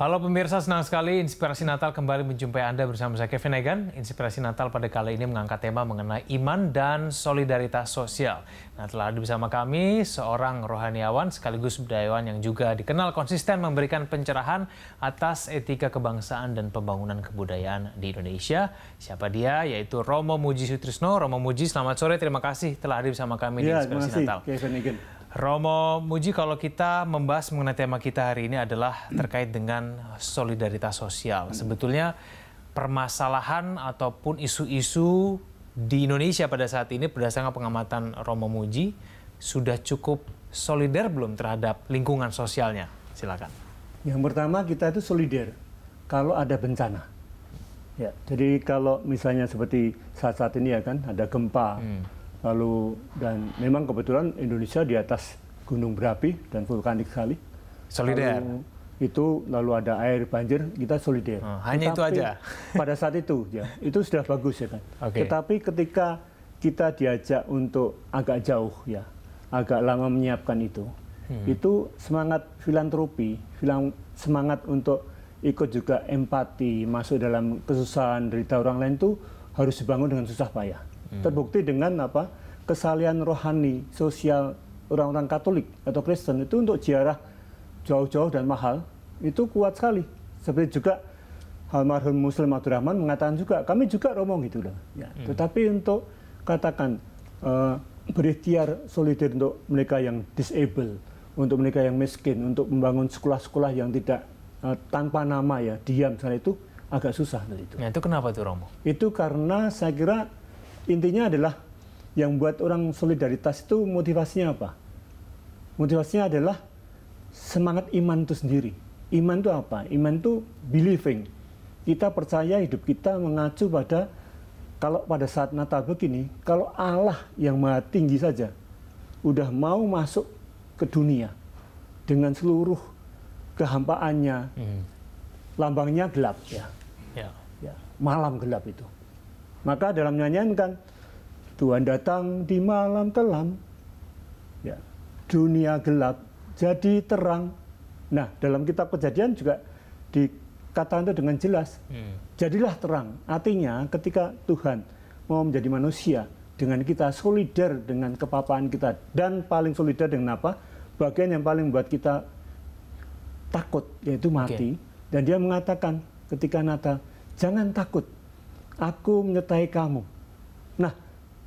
Halo pemirsa, senang sekali Inspirasi Natal kembali menjumpai Anda bersama saya Kevin Egan. Inspirasi Natal pada kali ini mengangkat tema mengenai iman dan solidaritas sosial. Nah, telah ada bersama kami seorang rohaniawan sekaligus budayawan yang juga dikenal konsisten memberikan pencerahan atas etika kebangsaan dan pembangunan kebudayaan di Indonesia. Siapa dia? Yaitu Romo Muji Sutrisno. Romo Muji, selamat sore. Terima kasih telah hadir bersama kami ya, di Inspirasi terima kasih, Natal. Kevin Egan. Romo Muji, kalau kita membahas mengenai tema kita hari ini adalah terkait dengan solidaritas sosial. Sebetulnya permasalahan ataupun isu-isu di Indonesia pada saat ini berdasarkan pengamatan Romo Muji sudah cukup solider belum terhadap lingkungan sosialnya? Silakan. Yang pertama kita itu solider kalau ada bencana. Ya, jadi kalau misalnya seperti saat-saat ini ya kan ada gempa, hmm lalu dan memang kebetulan Indonesia di atas gunung berapi dan vulkanik sekali. Solider. Lalu, itu lalu ada air banjir kita solider. Oh, hanya Tetapi, itu aja. pada saat itu ya, itu sudah bagus ya kan. Okay. Tetapi ketika kita diajak untuk agak jauh ya, agak lama menyiapkan itu. Hmm. Itu semangat filantropi, filang, semangat untuk ikut juga empati, masuk dalam kesusahan derita orang lain itu harus dibangun dengan susah payah. Hmm. terbukti dengan apa kesalian rohani sosial orang-orang Katolik atau Kristen itu untuk ziarah jauh-jauh dan mahal itu kuat sekali seperti juga almarhum Muslim Abdurrahman mengatakan juga kami juga romo gitu loh. Ya. Hmm. Tetapi untuk katakan uh, berikhtiar solidir untuk mereka yang disable, untuk mereka yang miskin, untuk membangun sekolah-sekolah yang tidak uh, tanpa nama ya diam misalnya itu agak susah itu. Nah itu kenapa tuh Romo? Itu karena saya kira intinya adalah yang buat orang solidaritas itu motivasinya apa? Motivasinya adalah semangat iman itu sendiri. Iman itu apa? Iman itu believing. Kita percaya hidup kita mengacu pada kalau pada saat Natal begini, kalau Allah yang maha tinggi saja udah mau masuk ke dunia dengan seluruh kehampaannya, hmm. lambangnya gelap ya. Yeah. ya, Malam gelap itu maka dalam nyanyian kan Tuhan datang di malam kelam, ya, dunia gelap jadi terang. Nah, dalam kitab kejadian juga dikatakan itu dengan jelas. Hmm. Jadilah terang. Artinya ketika Tuhan mau menjadi manusia dengan kita solider dengan kepapaan kita dan paling solider dengan apa? Bagian yang paling membuat kita takut yaitu mati. Okay. Dan dia mengatakan ketika Natal, jangan takut aku menyertai kamu. Nah,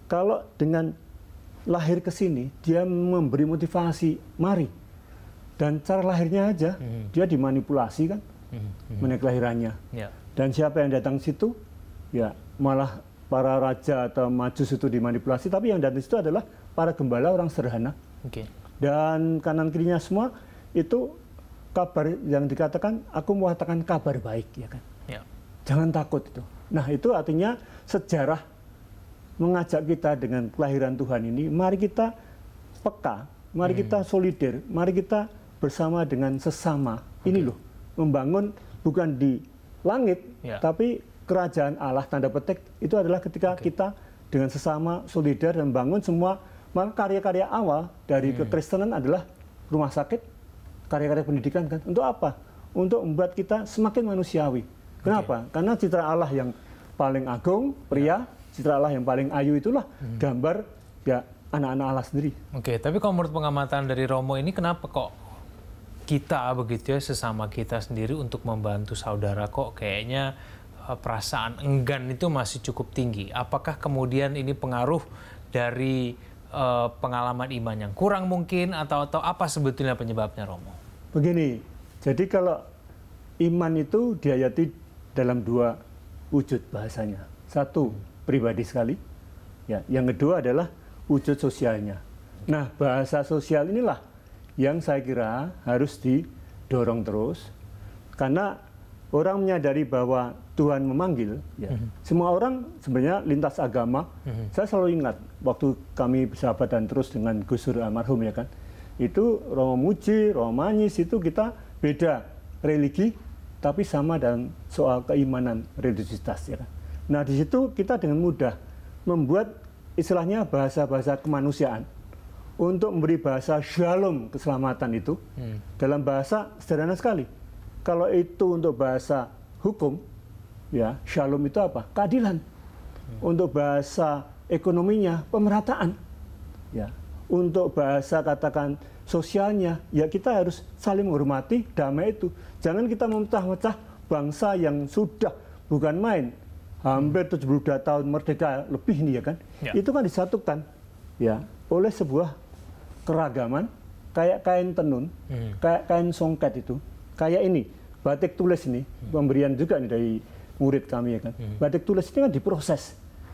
kalau dengan lahir ke sini, dia memberi motivasi, mari. Dan cara lahirnya aja, mm -hmm. dia dimanipulasi kan, mm -hmm. menaik kelahirannya. Yeah. Dan siapa yang datang situ, ya malah para raja atau majus itu dimanipulasi, tapi yang datang situ adalah para gembala orang sederhana. Okay. Dan kanan kirinya semua itu kabar yang dikatakan, aku mengatakan kabar baik, ya kan. Yeah. Jangan takut itu. Nah itu artinya sejarah mengajak kita dengan kelahiran Tuhan ini, mari kita peka, mari kita hmm. solider mari kita bersama dengan sesama. Okay. Ini loh, membangun bukan di langit, yeah. tapi kerajaan Allah tanda petik itu adalah ketika okay. kita dengan sesama solider dan bangun semua maka karya-karya awal dari hmm. kekristenan adalah rumah sakit, karya-karya pendidikan kan. Untuk apa? Untuk membuat kita semakin manusiawi. Kenapa? Okay. Karena citra Allah yang paling agung, pria, Allah ya. yang paling ayu itulah hmm. gambar ya anak-anak Allah sendiri. Oke, tapi kalau menurut pengamatan dari Romo ini kenapa kok kita begitu ya sesama kita sendiri untuk membantu saudara kok kayaknya e, perasaan enggan itu masih cukup tinggi. Apakah kemudian ini pengaruh dari uh, pengalaman iman yang kurang mungkin atau atau apa sebetulnya penyebabnya Romo? Begini, jadi kalau iman itu dihayati dalam dua wujud bahasanya. Satu, pribadi sekali. Ya, yang kedua adalah wujud sosialnya. Nah, bahasa sosial inilah yang saya kira harus didorong terus karena orang menyadari bahwa Tuhan memanggil ya. Mm-hmm. Semua orang sebenarnya lintas agama. Mm-hmm. Saya selalu ingat waktu kami persahabatan terus dengan Gus Dur almarhum ya kan. Itu Romo Muji, Romo Manis itu kita beda religi, tapi sama dalam soal keimanan religiusitas ya. Nah di situ kita dengan mudah membuat istilahnya bahasa-bahasa kemanusiaan untuk memberi bahasa shalom keselamatan itu hmm. dalam bahasa sederhana sekali. Kalau itu untuk bahasa hukum, ya shalom itu apa? Keadilan. Hmm. Untuk bahasa ekonominya pemerataan, ya. Untuk bahasa katakan sosialnya. Ya kita harus saling menghormati damai itu. Jangan kita memecah-mecah bangsa yang sudah bukan main hampir 72 tahun merdeka lebih ini ya kan. Ya. Itu kan disatukan ya oleh sebuah keragaman kayak kain tenun, hmm. kayak kain songket itu, kayak ini batik tulis ini hmm. pemberian juga nih dari murid kami ya kan. Hmm. Batik tulis ini kan diproses.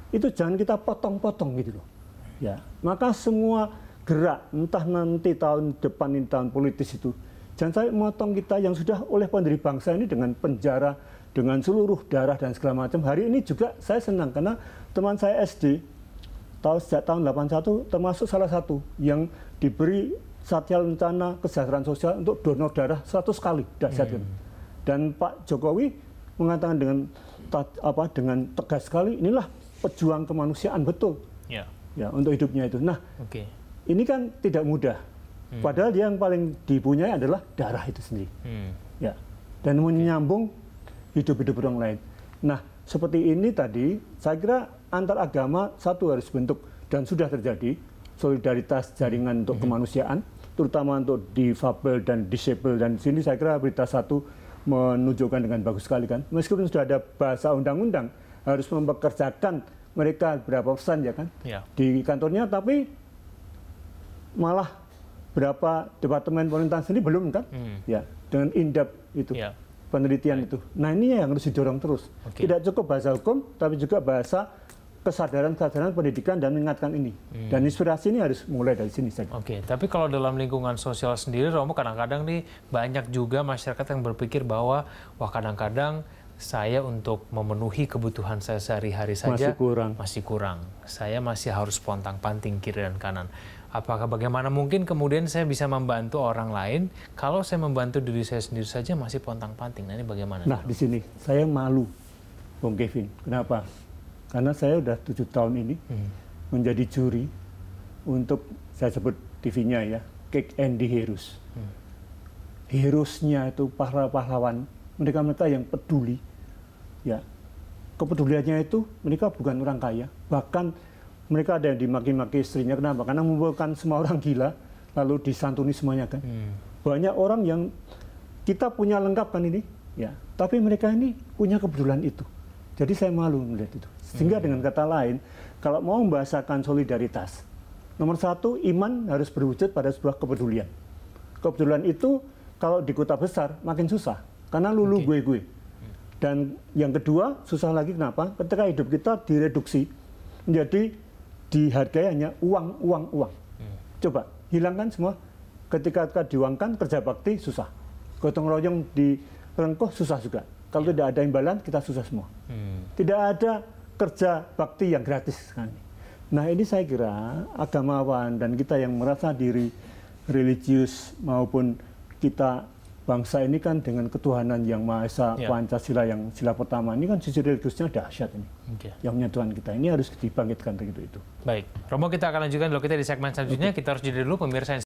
Itu jangan kita potong-potong gitu loh. Ya, maka semua gerak entah nanti tahun depan ini tahun politis itu jangan sampai memotong kita yang sudah oleh pendiri bangsa ini dengan penjara dengan seluruh darah dan segala macam hari ini juga saya senang karena teman saya SD tahun sejak tahun 81 termasuk salah satu yang diberi Satya Lencana Kesejahteraan Sosial untuk donor darah 100 kali dahsyat hmm. dan Pak Jokowi mengatakan dengan apa dengan tegas sekali inilah pejuang kemanusiaan betul yeah. ya untuk hidupnya itu nah okay ini kan tidak mudah. Hmm. Padahal dia yang paling dipunyai adalah darah itu sendiri. Hmm. Ya. Dan menyambung hidup-hidup orang lain. Nah, seperti ini tadi, saya kira antar agama satu harus bentuk dan sudah terjadi solidaritas jaringan untuk hmm. kemanusiaan, terutama untuk difabel dan disable dan di sini saya kira berita satu menunjukkan dengan bagus sekali kan. Meskipun sudah ada bahasa undang-undang harus mempekerjakan mereka berapa persen ya kan ya. di kantornya, tapi malah berapa departemen pemerintahan sendiri belum kan? Hmm. Ya, dengan indep itu. ya. Penelitian itu. Nah, ini yang harus didorong terus. Okay. Tidak cukup bahasa hukum, tapi juga bahasa kesadaran-kesadaran pendidikan dan mengingatkan ini. Hmm. Dan inspirasi ini harus mulai dari sini saja. Oke, okay. tapi kalau dalam lingkungan sosial sendiri, Romo, kadang-kadang nih banyak juga masyarakat yang berpikir bahwa, wah kadang-kadang saya untuk memenuhi kebutuhan saya sehari-hari saja masih kurang. masih kurang. Saya masih harus pontang-panting kiri dan kanan. Apakah bagaimana mungkin kemudian saya bisa membantu orang lain kalau saya membantu diri saya sendiri saja masih pontang-panting? Nah, ini bagaimana? Nah, di sini saya malu, Bung Kevin. Kenapa? Karena saya sudah tujuh tahun ini hmm. menjadi juri untuk saya sebut TV-nya ya, Cake and the Heroes. Hmm. Heroesnya itu para pahlawan, mereka-mereka yang peduli. Ya, kepeduliannya itu mereka bukan orang kaya, bahkan mereka ada yang dimaki-maki istrinya kenapa? Karena membuatkan semua orang gila lalu disantuni semuanya kan. Hmm. Banyak orang yang kita punya lengkap kan ini, ya. Tapi mereka ini punya kebetulan itu. Jadi saya malu melihat itu. Sehingga hmm. dengan kata lain, kalau mau membahasakan solidaritas, nomor satu iman harus berwujud pada sebuah kepedulian. Kebetulan itu kalau di kota besar makin susah karena lulu gue-gue. Hmm. Dan yang kedua susah lagi kenapa? Ketika hidup kita direduksi menjadi dihargai hanya uang, uang, uang. Hmm. Coba hilangkan semua. Ketika, kita diuangkan kerja bakti susah, gotong royong di rengkuh susah juga. Kalau yeah. tidak ada imbalan kita susah semua. Hmm. Tidak ada kerja bakti yang gratis sekali. Nah ini saya kira agamawan dan kita yang merasa diri religius maupun kita bangsa ini kan dengan ketuhanan yang Maha Esa, yeah. Pancasila yang sila pertama ini kan sisi religiusnya dahsyat ini. Okay. Yang menyatukan kita ini harus dibangkitkan begitu itu. Baik, Romo kita akan lanjutkan dulu kita di segmen selanjutnya. Okay. Kita harus jeda dulu pemirsa.